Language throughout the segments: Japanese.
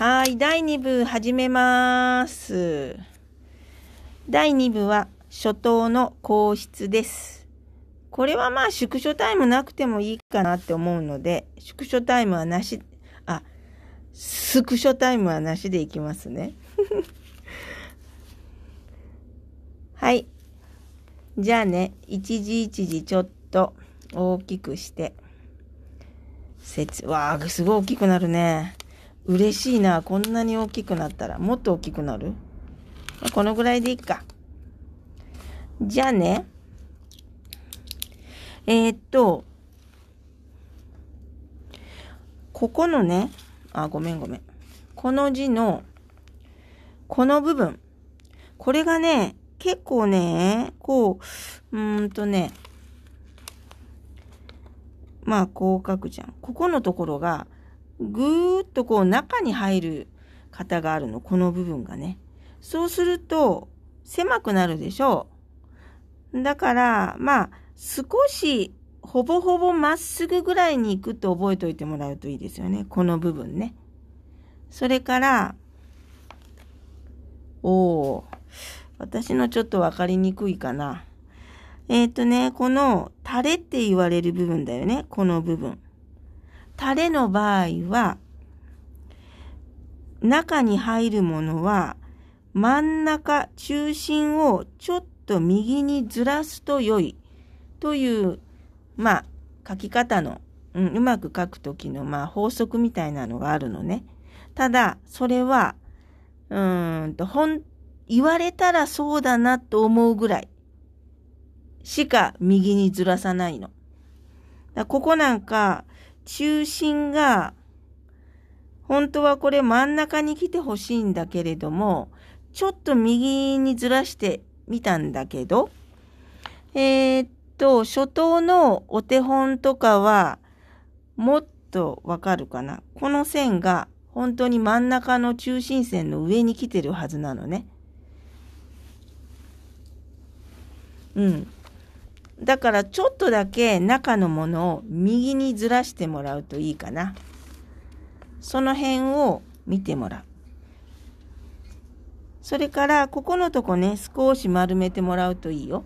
はい、第2部始めます。第2部は初等の皇室です。これはまあ縮小タイムなくてもいいかなって思うので、縮小タイムはなし、あ、スクショタイムはなしでいきますね。はい。じゃあね、一時一時ちょっと大きくして、説、わー、すごい大きくなるね。嬉しいな。こんなに大きくなったら。もっと大きくなる、このぐらいでいいか。じゃあね。えー、っと、ここのね、あ、ごめんごめん。この字の、この部分。これがね、結構ね、こう、うんとね、まあ、こう書くじゃん。ここのところが、ぐーっとこう中に入る型があるの、この部分がね。そうすると狭くなるでしょう。だから、まあ、少しほぼほぼまっすぐぐらいに行くと覚えておいてもらうといいですよね。この部分ね。それから、おお私のちょっとわかりにくいかな。えっ、ー、とね、この垂れって言われる部分だよね。この部分。タレの場合は、中に入るものは、真ん中、中心をちょっと右にずらすと良いという、まあ、書き方の、うん、うまく書くときの、まあ、法則みたいなのがあるのね。ただ、それは、うんと、ほん、言われたらそうだなと思うぐらいしか右にずらさないの。ここなんか、中心が、本当はこれ真ん中に来てほしいんだけれども、ちょっと右にずらしてみたんだけど、えー、っと、初頭のお手本とかは、もっとわかるかな。この線が本当に真ん中の中心線の上に来てるはずなのね。うん。だからちょっとだけ中のものを右にずらしてもらうといいかな。その辺を見てもらう。それからここのとこね少し丸めてもらうといいよ。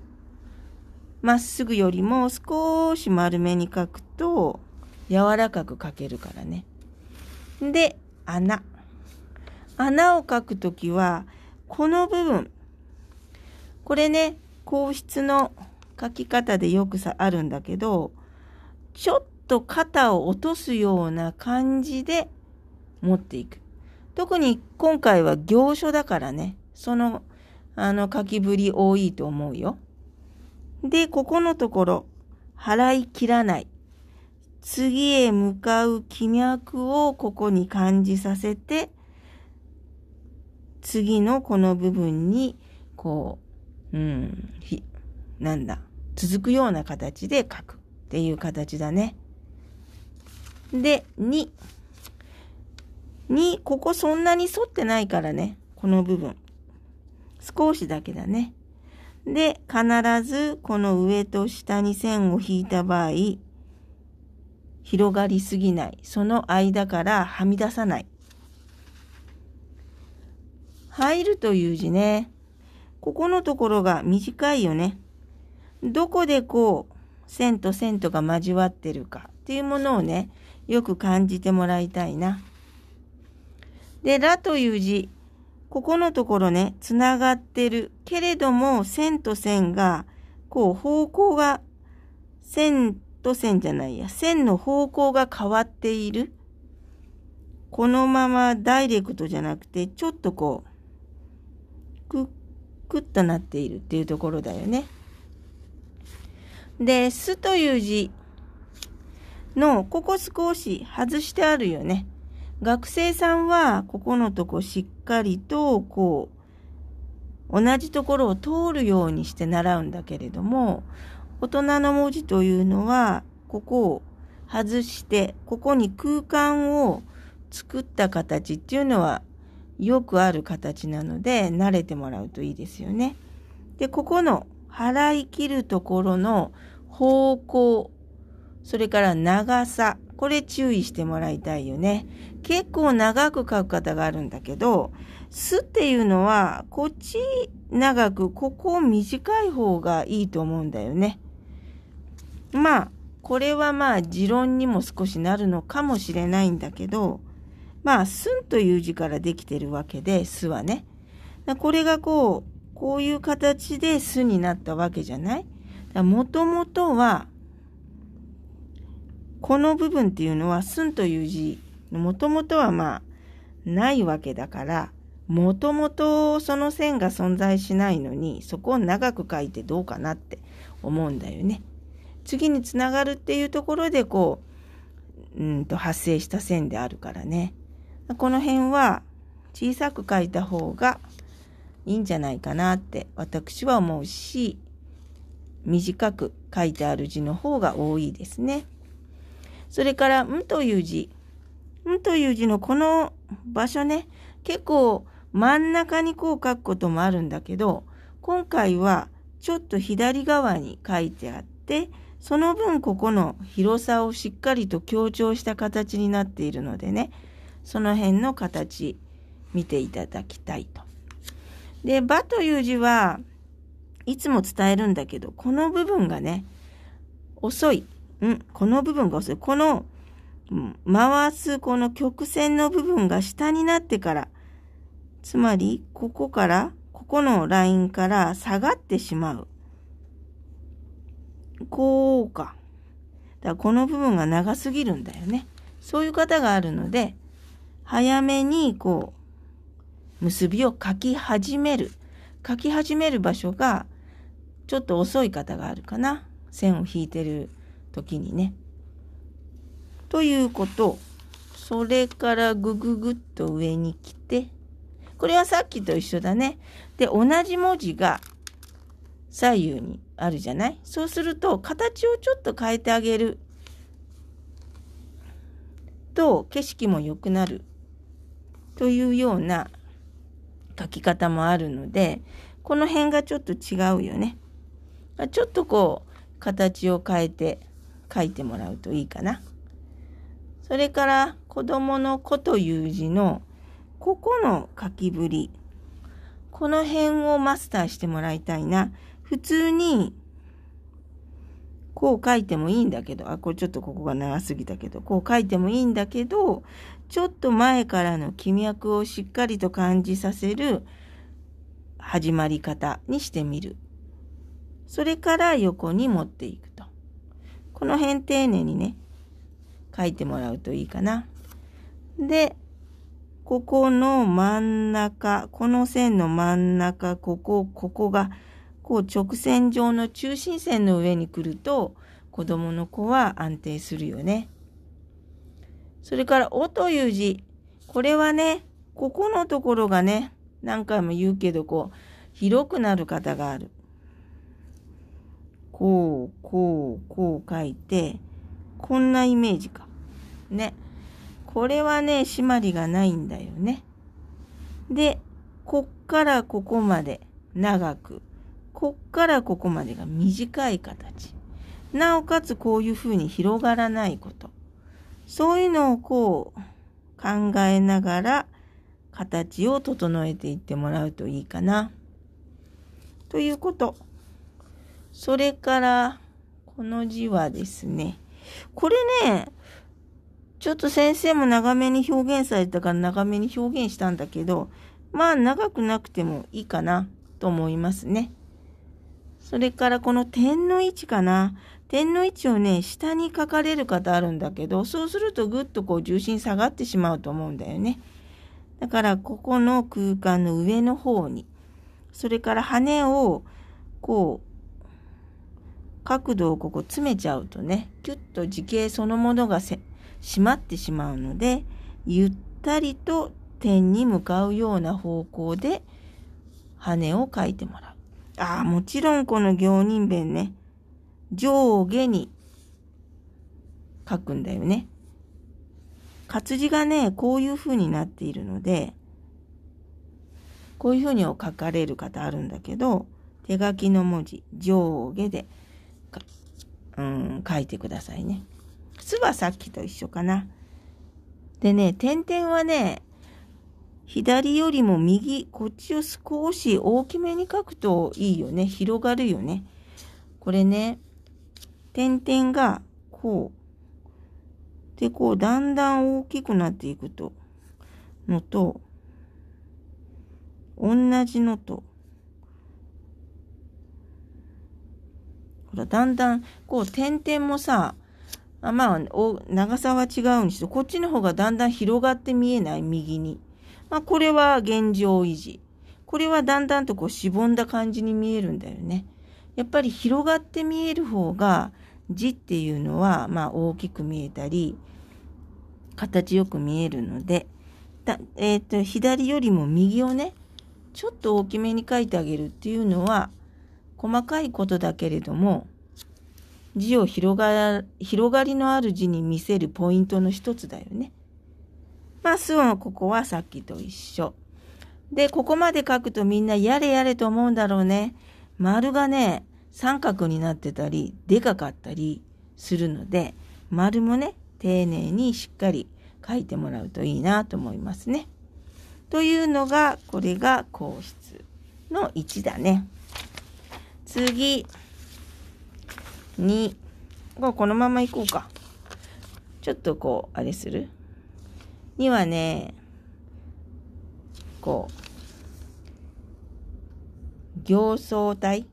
まっすぐよりも少し丸めに描くと柔らかく描けるからね。で穴。穴を描くときはこの部分これね硬質の書き方でよくさあるんだけど、ちょっと肩を落とすような感じで持っていく。特に今回は行書だからね、その、あの書きぶり多いと思うよ。で、ここのところ、払い切らない。次へ向かう気脈をここに感じさせて、次のこの部分に、こう、うん、ひ、なんだ、続くような形で書くっていう形だね。で、2。2、ここそんなに反ってないからね。この部分。少しだけだね。で、必ずこの上と下に線を引いた場合、広がりすぎない。その間からはみ出さない。入るという字ね。ここのところが短いよね。どこでこう、線と線とが交わってるかっていうものをね、よく感じてもらいたいな。で、らという字、ここのところね、つながってる。けれども、線と線が、こう、方向が、線と線じゃないや、線の方向が変わっている。このままダイレクトじゃなくて、ちょっとこう、くっ、くっとなっているっていうところだよね。で、すという字の、ここ少し外してあるよね。学生さんは、ここのとこしっかりと、こう、同じところを通るようにして習うんだけれども、大人の文字というのは、ここを外して、ここに空間を作った形っていうのは、よくある形なので、慣れてもらうといいですよね。で、ここの払い切るところの方向、それから長さ、これ注意してもらいたいよね。結構長く書く方があるんだけど、すっていうのは、こっち長く、ここ短い方がいいと思うんだよね。まあ、これはまあ、持論にも少しなるのかもしれないんだけど、まあ、すんという字からできてるわけで、すはね。これがこう、こういう形で巣になったわけじゃないもともとは、この部分っていうのは、寸という字、もともとはまあ、ないわけだから、もともとその線が存在しないのに、そこを長く書いてどうかなって思うんだよね。次につながるっていうところで、こう、うんと発生した線であるからね。この辺は小さく書いた方がいいんじゃないかなって私は思うし短く書いてある字の方が多いですね。それから「ん」という字「ん」という字のこの場所ね結構真ん中にこう書くこともあるんだけど今回はちょっと左側に書いてあってその分ここの広さをしっかりと強調した形になっているのでねその辺の形見ていただきたいとで、ばという字はいつも伝えるんだけど、この部分がね、遅い。うん、この部分が遅い。この、回すこの曲線の部分が下になってから、つまり、ここから、ここのラインから下がってしまう。こうか。だからこの部分が長すぎるんだよね。そういう方があるので、早めにこう、結びを書き始める書き始める場所がちょっと遅い方があるかな線を引いてる時にね。ということそれからぐぐぐっと上に来てこれはさっきと一緒だね。で同じ文字が左右にあるじゃないそうすると形をちょっと変えてあげると景色も良くなるというような書き方もあるので、この辺がちょっと違うよね。ちょっとこう、形を変えて書いてもらうといいかな。それから、子供の子という字の、ここの書きぶり。この辺をマスターしてもらいたいな。普通に、こう書いてもいいんだけど、あ、これちょっとここが長すぎたけど、こう書いてもいいんだけど、ちょっと前からの気脈をしっかりと感じさせる始まり方にしてみる。それから横に持っていくと。この辺丁寧にね、書いてもらうといいかな。で、ここの真ん中、この線の真ん中、ここ、ここが、こう直線上の中心線の上に来ると、子供の子は安定するよね。それから、おという字。これはね、ここのところがね、何回も言うけど、こう、広くなる方がある。こう、こう、こう書いて、こんなイメージか。ね。これはね、締まりがないんだよね。で、こっからここまで長く、こっからここまでが短い形。なおかつこういうふうに広がらないこと。そういうのをこう考えながら形を整えていってもらうといいかな。ということ。それから、この字はですね、これね、ちょっと先生も長めに表現されたから長めに表現したんだけど、まあ長くなくてもいいかなと思いますね。それからこの点の位置かな。点の位置をね下に書かれる方あるんだけどそうするとぐっとこう重心下がってしまうと思うんだよね。だからここの空間の上の方にそれから羽をこう角度をここ詰めちゃうとねキュッと時形そのものが締まってしまうのでゆったりと点に向かうような方向で羽を描いてもらう。ああもちろんこの行人弁ね上下に書くんだよね。活字がね、こういう風になっているので、こういう風に書かれる方あるんだけど、手書きの文字、上下で、うん、書いてくださいね。靴はさっきと一緒かな。でね、点々はね、左よりも右、こっちを少し大きめに書くといいよね。広がるよね。これね、点々がこう。で、こう、だんだん大きくなっていくと、のと、同じのと、ほら、だんだん、こう、点々もさ、あまあお、長さは違うんですこっちの方がだんだん広がって見えない、右に。まあ、これは現状維持。これはだんだんとこう、しぼんだ感じに見えるんだよね。やっぱり広がって見える方が、字っていうのは、まあ、大きく見えたり、形よく見えるので、だえっ、ー、と、左よりも右をね、ちょっと大きめに書いてあげるっていうのは、細かいことだけれども、字を広が、広がりのある字に見せるポイントの一つだよね。まあ、すはここはさっきと一緒。で、ここまで書くとみんなやれやれと思うんだろうね。丸がね、三角になってたりでかかったりするので丸もね丁寧にしっかり書いてもらうといいなと思いますね。というのがこれが硬質の1だね。次2このままいこうか。ちょっとこうあれする ?2 はねこう形相体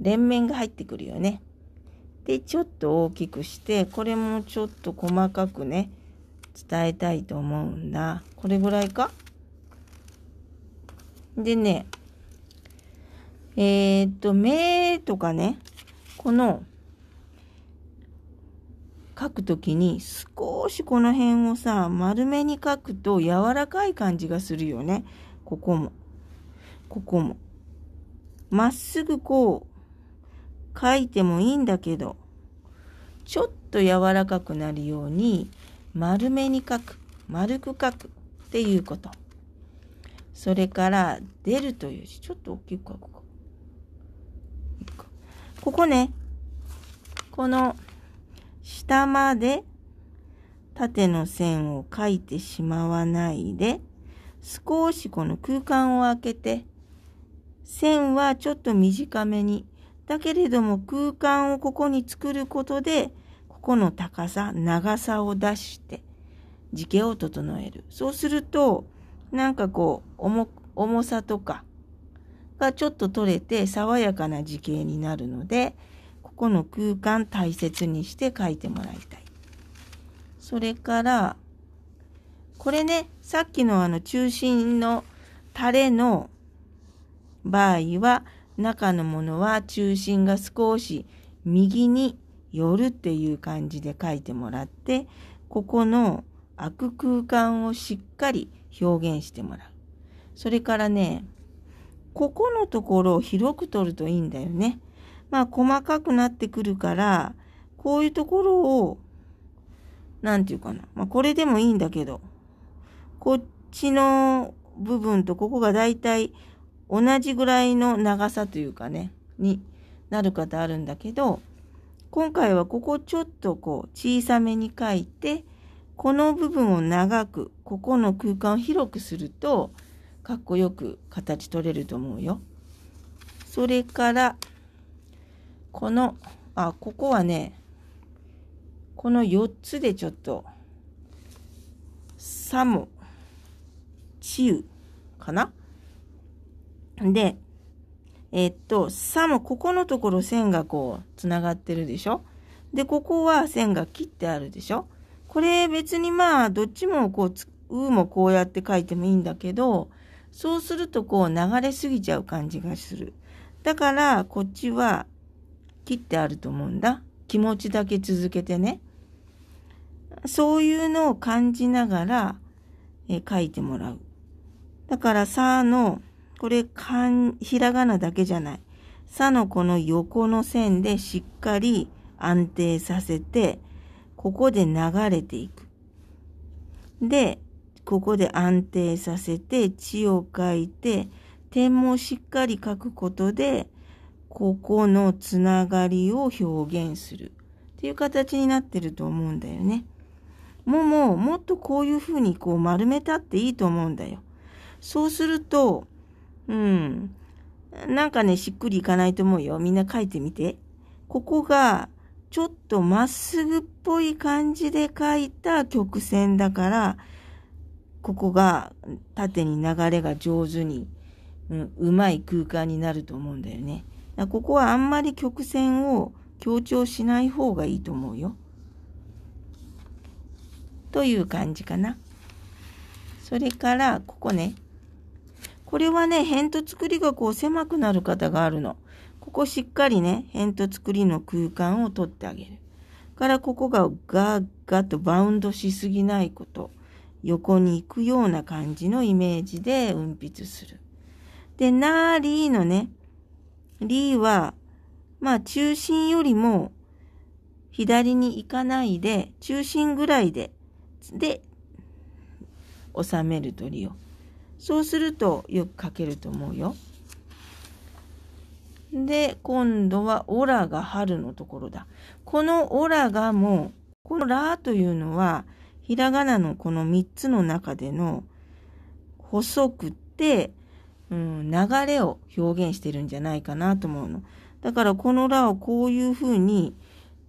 連綿が入ってくるよね。でちょっと大きくしてこれもちょっと細かくね伝えたいと思うんだ。これぐらいかでねえー、っと目とかねこの書くときに少しこの辺をさ丸めに書くと柔らかい感じがするよね。ここもここも。まっすぐこう書いてもいいんだけど、ちょっと柔らかくなるように丸めに書く、丸く書くっていうこと。それから出るという字、ちょっと大きく書くか。ここね、この下まで縦の線を書いてしまわないで、少しこの空間を空けて、線はちょっと短めにだけれども空間をここに作ることで、ここの高さ、長さを出して、時計を整える。そうすると、なんかこう、重、重さとかがちょっと取れて爽やかな時計になるので、ここの空間大切にして書いてもらいたい。それから、これね、さっきのあの中心のタレの場合は、中のものは中心が少し右に寄るっていう感じで書いてもらってここの開く空間をしっかり表現してもらう。それからねここのところを広く取るといいんだよね。まあ細かくなってくるからこういうところを何て言うかな、まあ、これでもいいんだけどこっちの部分とここがだいたい同じぐらいの長さというかね、になる方あるんだけど、今回はここちょっとこう小さめに書いて、この部分を長く、ここの空間を広くすると、かっこよく形取れると思うよ。それから、この、あ、ここはね、この4つでちょっと、さも、ちうかなで、えっと、さもここのところ線がこう、つながってるでしょで、ここは線が切ってあるでしょこれ別にまあ、どっちもこう、うもこうやって書いてもいいんだけど、そうするとこう流れすぎちゃう感じがする。だから、こっちは切ってあると思うんだ。気持ちだけ続けてね。そういうのを感じながら、え書いてもらう。だから、さの、これ、ひらがなだけじゃない。さのこの横の線でしっかり安定させて、ここで流れていく。で、ここで安定させて、血を書いて、点もしっかり書くことで、ここのつながりを表現するっていう形になってると思うんだよね。もも、もっとこういうふうにこう丸めたっていいと思うんだよ。そうすると、うん。なんかね、しっくりいかないと思うよ。みんな書いてみて。ここが、ちょっとまっすぐっぽい感じで書いた曲線だから、ここが縦に流れが上手に、うん、うまい空間になると思うんだよね。だここはあんまり曲線を強調しない方がいいと思うよ。という感じかな。それから、ここね。これはね、辺と作りがこう狭くなる方があるの。ここしっかりね、辺と作りの空間を取ってあげる。からここがガーガーとバウンドしすぎないこと。横に行くような感じのイメージで運筆する。で、なーりーのね、りーは、まあ中心よりも左に行かないで、中心ぐらいで、で、収める鳥を。そうするとよく書けると思うよ。で、今度はオラが春のところだ。このオラがも、このラというのは、ひらがなのこの3つの中での細くて、うん、流れを表現してるんじゃないかなと思うの。だからこのラをこういうふうに、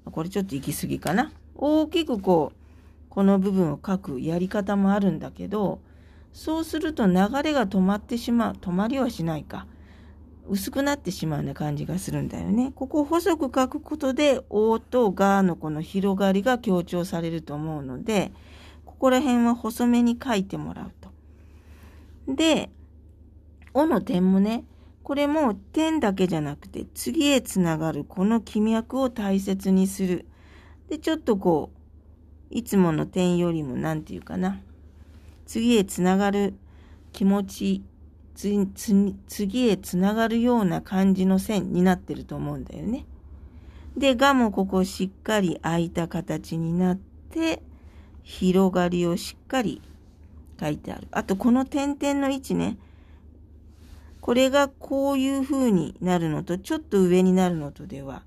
これちょっと行き過ぎかな。大きくこう、この部分を書くやり方もあるんだけど、そうすると流れが止まってしまう。止まりはしないか。薄くなってしまうような感じがするんだよね。ここを細く書くことで、おとがのこの広がりが強調されると思うので、ここら辺は細めに書いてもらうと。で、おの点もね、これも点だけじゃなくて、次へつながるこの気脈を大切にする。で、ちょっとこう、いつもの点よりも何て言うかな、次へつながる気持ち、次へつながるような感じの線になってると思うんだよね。で、がもここしっかり開いた形になって、広がりをしっかり書いてある。あと、この点々の位置ね。これがこういう風になるのと、ちょっと上になるのとでは、や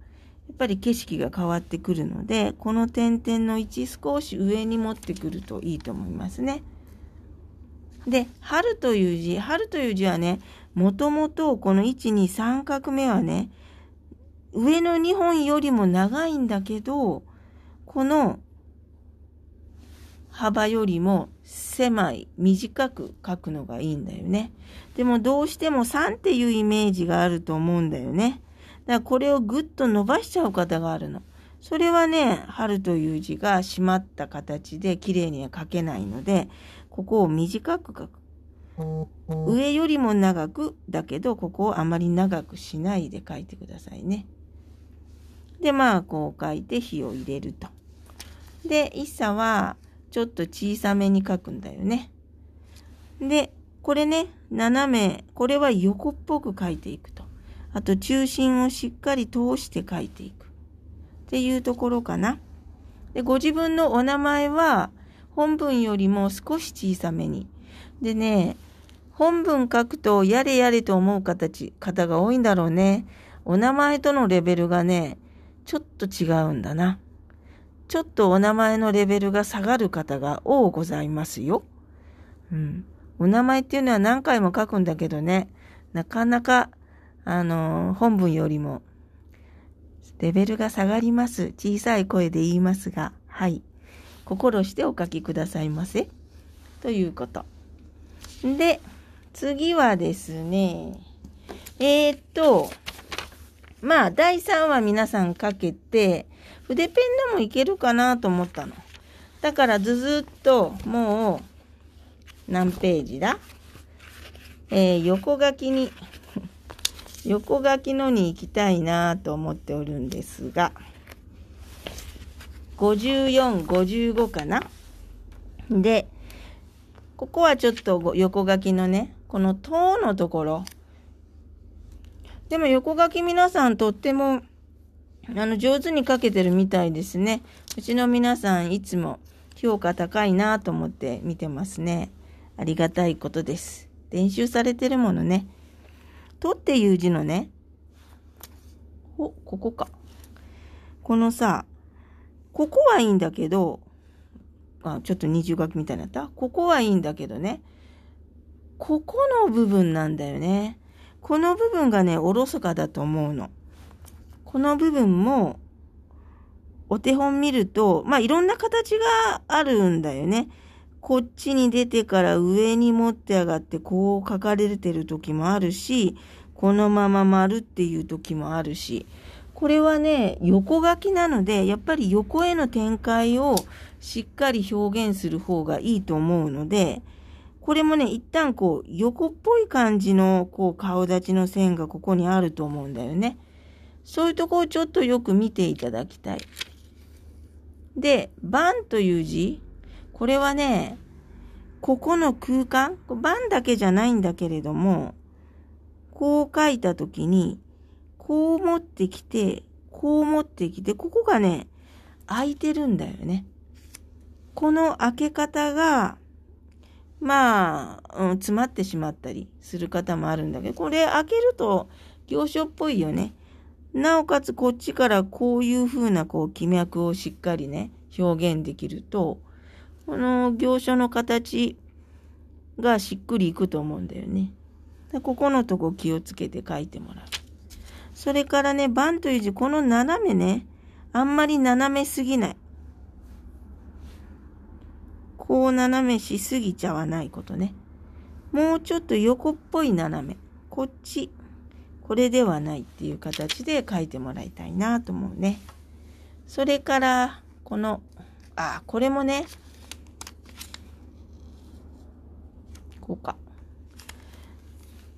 っぱり景色が変わってくるので、この点々の位置少し上に持ってくるといいと思いますね。で、春という字、春という字はね、もともとこの1、2、3画目はね、上の2本よりも長いんだけど、この幅よりも狭い、短く書くのがいいんだよね。でもどうしても3っていうイメージがあると思うんだよね。だからこれをぐっと伸ばしちゃう方があるの。それはね、春という字が閉まった形で綺麗には書けないので、ここを短く書く。上よりも長くだけどここをあまり長くしないで書いてくださいね。でまあこう書いて火を入れると。で一茶はちょっと小さめに書くんだよね。でこれね斜めこれは横っぽく書いていくと。あと中心をしっかり通して書いていく。っていうところかな。でご自分のお名前は本文よりも少し小さめに。でね、本文書くとやれやれと思う形、方が多いんだろうね。お名前とのレベルがね、ちょっと違うんだな。ちょっとお名前のレベルが下がる方が多ございますよ。うん。お名前っていうのは何回も書くんだけどね、なかなか、あの、本文よりも、レベルが下がります。小さい声で言いますが、はい。心してお書きくださいませ。ということ。で、次はですね、えー、っと、まあ、第3話皆さんかけて、筆ペンでもいけるかなと思ったの。だからずずっともう何ページだえー、横書きに 横書きのに行きたいなと思っておるんですが。5455かなでここはちょっと横書きのねこの「塔」のところでも横書き皆さんとってもあの上手に書けてるみたいですねうちの皆さんいつも評価高いなと思って見てますねありがたいことです練習されてるものね「と」っていう字のねおここかこのさここはいいんだけど、あ、ちょっと二重書きみたいになったここはいいんだけどね。ここの部分なんだよね。この部分がね、おろそかだと思うの。この部分も、お手本見ると、まあ、いろんな形があるんだよね。こっちに出てから上に持って上がって、こう書かれてる時もあるし、このまま丸っていう時もあるし。これはね、横書きなので、やっぱり横への展開をしっかり表現する方がいいと思うので、これもね、一旦こう、横っぽい感じの、こう、顔立ちの線がここにあると思うんだよね。そういうとこをちょっとよく見ていただきたい。で、番という字。これはね、ここの空間、番だけじゃないんだけれども、こう書いたときに、こう持ってきて、こう持ってきて、ここがね、開いてるんだよね。この開け方が、まあ、うん、詰まってしまったりする方もあるんだけど、これ開けると行書っぽいよね。なおかつこっちからこういう風なこう気脈をしっかりね、表現できると、この行書の形がしっくりいくと思うんだよね。ここのとこ気をつけて書いてもらう。それからね、番という字、この斜めね、あんまり斜めすぎない。こう斜めしすぎちゃわないことね。もうちょっと横っぽい斜め。こっち。これではないっていう形で書いてもらいたいなと思うね。それから、この、あ、これもね、こうか。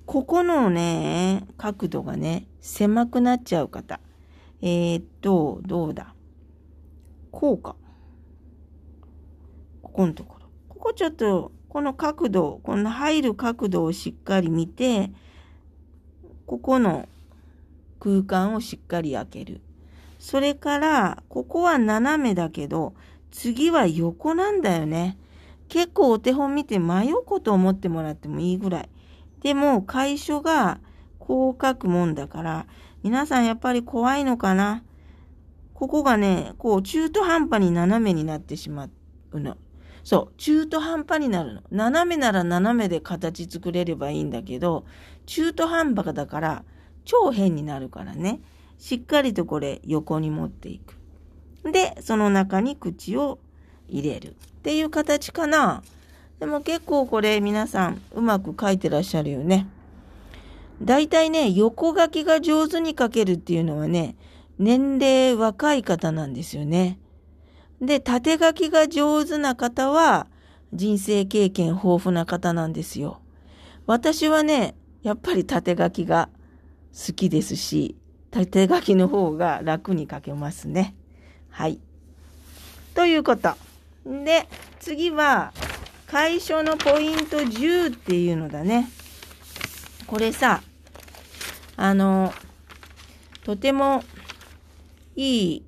ここのね、角度がね、狭くなっちゃう方。えー、っと、どうだ。こうか。ここのところ。ここちょっと、この角度、この入る角度をしっかり見て、ここの空間をしっかり開ける。それから、ここは斜めだけど、次は横なんだよね。結構お手本見て迷うこと思ってもらってもいいぐらい。でも、最初がこう書くもんだから、皆さんやっぱり怖いのかなここがね、こう中途半端に斜めになってしまうの。そう、中途半端になるの。斜めなら斜めで形作れればいいんだけど、中途半端だから超変になるからね。しっかりとこれ横に持っていく。で、その中に口を入れるっていう形かな。でも結構これ皆さんうまく書いてらっしゃるよね。大体ね、横書きが上手に書けるっていうのはね、年齢若い方なんですよね。で、縦書きが上手な方は、人生経験豊富な方なんですよ。私はね、やっぱり縦書きが好きですし、縦書きの方が楽に書けますね。はい。ということ。で、次は、解消のポイント10っていうのだね。これさあのとてもいい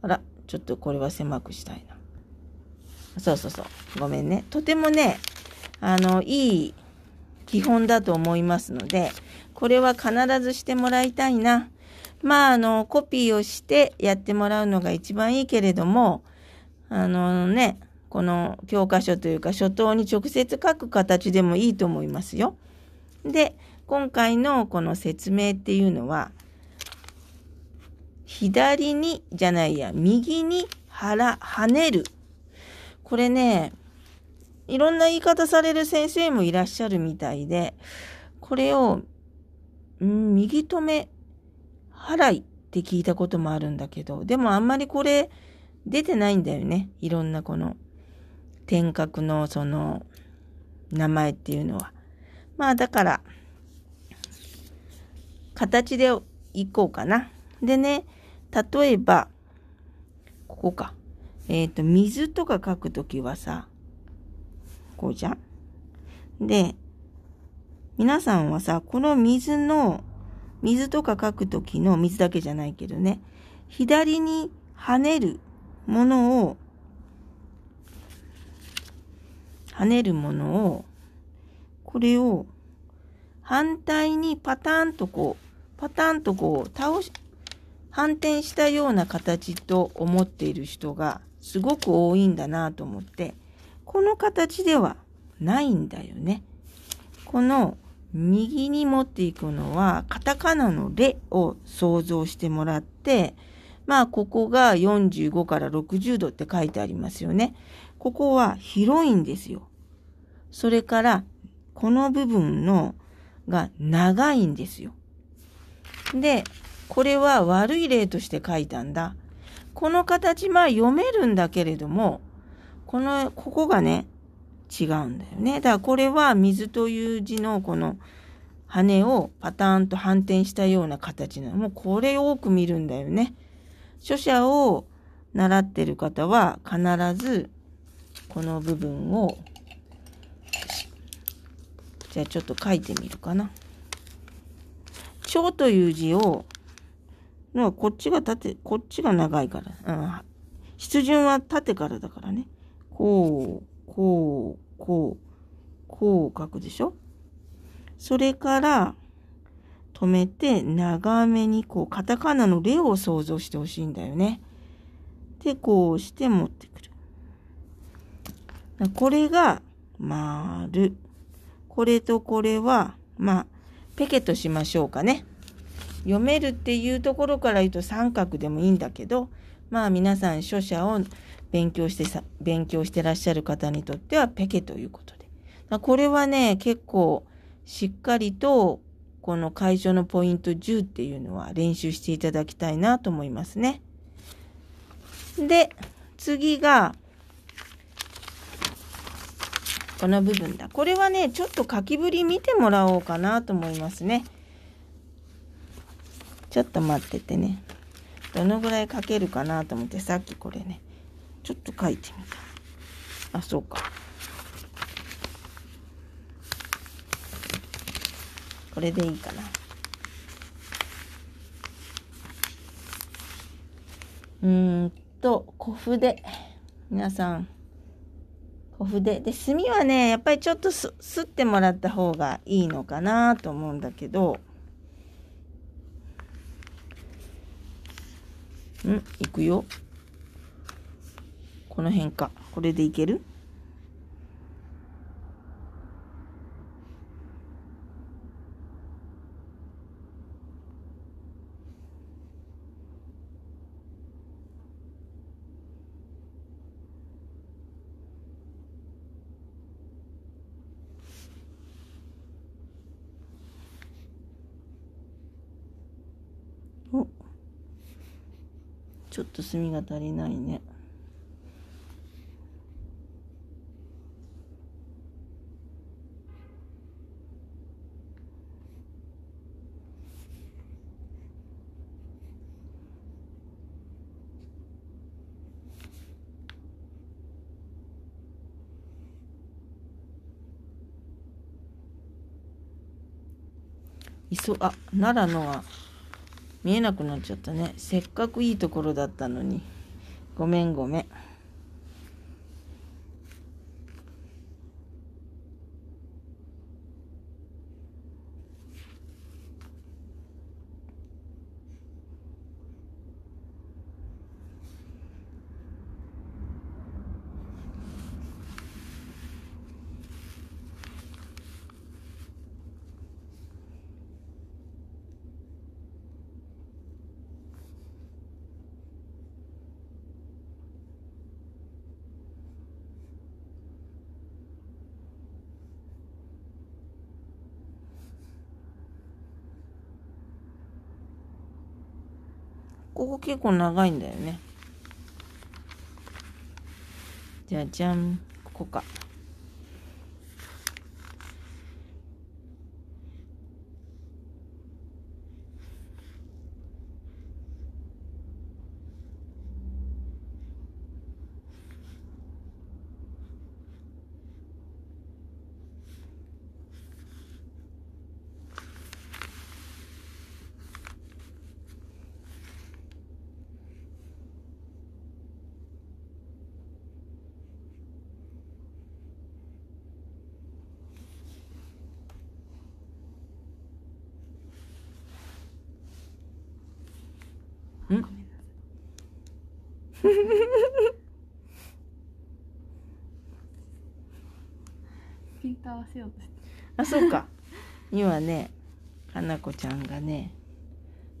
あらちょっとこれは狭くしたいなそうそうそうごめんねとてもねあのいい基本だと思いますのでこれは必ずしてもらいたいなまああのコピーをしてやってもらうのが一番いいけれどもあのねこの教科書というか書刀に直接書く形でもいいと思いますよ。で、今回のこの説明っていうのは、左に、じゃないや、右に腹、跳ねる。これね、いろんな言い方される先生もいらっしゃるみたいで、これを、うん、右止め、払いって聞いたこともあるんだけど、でもあんまりこれ出てないんだよね。いろんなこの、天角のその、名前っていうのは。まあだから、形でいこうかな。でね、例えば、ここか。えっ、ー、と、水とか書くときはさ、こうじゃんで、皆さんはさ、この水の、水とか書くときの水だけじゃないけどね、左に跳ねるものを、跳ねるものをこれを反対にパターンとこう、パターンとこう、倒し、反転したような形と思っている人がすごく多いんだなと思って、この形ではないんだよね。この右に持っていくのは、カタカナのレを想像してもらって、まあ、ここが45から60度って書いてありますよね。ここは広いんですよ。それから、この部分の、が長いんですよ。で、これは悪い例として書いたんだ。この形、まあ読めるんだけれども、この、ここがね、違うんだよね。だからこれは水という字のこの羽をパターンと反転したような形なの。もうこれ多く見るんだよね。書写を習ってる方は必ずこの部分をじゃあちょっと書いてみるかな。蝶という字を、のこっちが縦、こっちが長いから、うん、筆順は縦からだからね。こう、こう、こう、こう書くでしょそれから、止めて、長めにこう、カタカナの例を想像してほしいんだよね。で、こうして持ってくる。これが、丸。これとこれは、まあ、ペケとしましょうかね。読めるっていうところから言うと三角でもいいんだけど、まあ皆さん書写を勉強してさ、勉強してらっしゃる方にとってはペケということで。これはね、結構しっかりとこの会場のポイント10っていうのは練習していただきたいなと思いますね。で、次がこの部分だこれはねちょっとかきぶり見てもらおうかなと思いますねちょっと待っててねどのぐらいかけるかなと思ってさっきこれねちょっと書いてみたあそうかこれでいいかなうんと小筆皆さん筆で墨はねやっぱりちょっとすすってもらった方がいいのかなと思うんだけどんいくよこの辺かこれでいけると墨が足りないね。いそあ奈良のは見えなくなっちゃったねせっかくいいところだったのにごめんごめん結構長いんだよねじゃじゃんここか。ピント合わせようとしてあそうか今ね花子ちゃんがね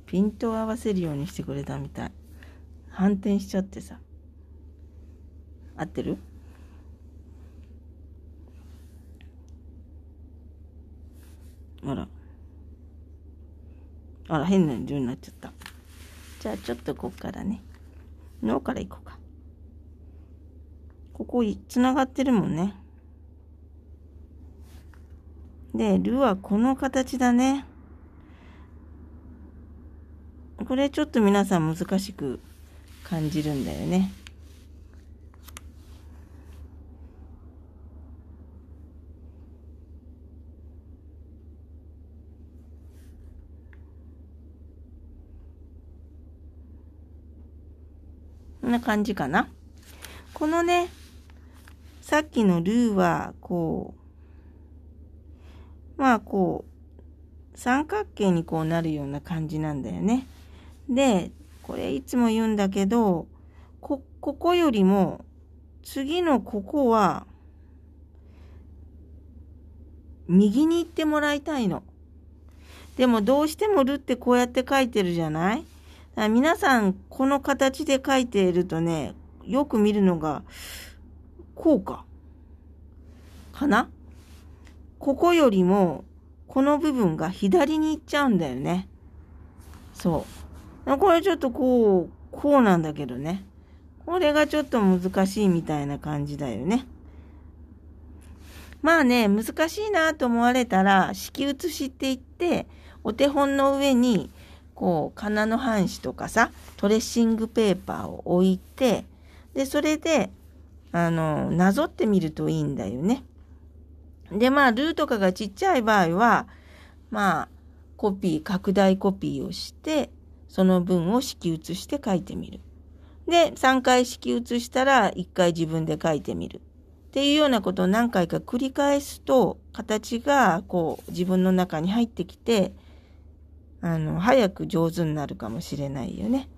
ピントを合わせるようにしてくれたみたい反転しちゃってさ合ってるあらあら変な色になっちゃったじゃあちょっとこっからね脳から行こうか。ここ、繋がってるもんね。で、ルはこの形だね。これちょっと皆さん難しく感じるんだよね。な感じかな。このね、さっきのルーは、こう、まあこう、三角形にこうなるような感じなんだよね。で、これいつも言うんだけど、こ、ここよりも、次のここは、右に行ってもらいたいの。でもどうしてもルってこうやって書いてるじゃない皆さん、この形で書いているとね、よく見るのが、こうか。かなここよりも、この部分が左に行っちゃうんだよね。そう。これちょっとこう、こうなんだけどね。これがちょっと難しいみたいな感じだよね。まあね、難しいなと思われたら、式写しって言って、お手本の上にこう金の半紙とかさトレッシングペーパーを置いてでそれであのなぞってみるといいんだよね。でまあルーとかがちっちゃい場合はまあコピー拡大コピーをしてその文を式写して書いてみる。で3回式写したら1回自分で書いてみる。っていうようなことを何回か繰り返すと形がこう自分の中に入ってきてあの、早く上手になるかもしれないよね。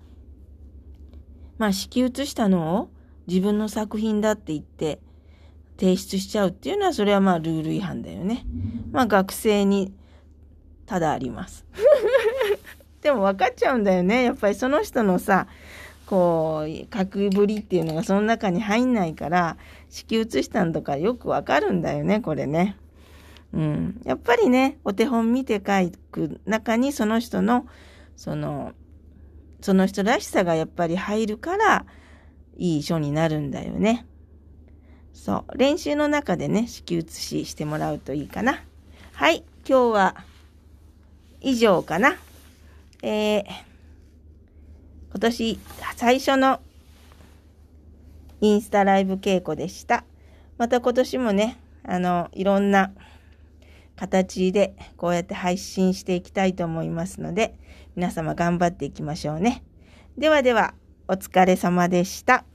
まあ、敷き写したのを自分の作品だって言って、提出しちゃうっていうのは、それはまあ、ルール違反だよね。まあ、学生に、ただあります。でも分かっちゃうんだよね。やっぱりその人のさ、こう、格ぶりっていうのがその中に入んないから、敷き写したんとかよくわかるんだよね、これね。うん。やっぱりね、お手本見て書く中にその人の、その、その人らしさがやっぱり入るから、いい書になるんだよね。そう。練習の中でね、式写ししてもらうといいかな。はい。今日は、以上かな。えー、今年最初のインスタライブ稽古でした。また今年もね、あの、いろんな形でこうやって配信していきたいと思いますので、皆様頑張っていきましょうね。ではでは、お疲れ様でした。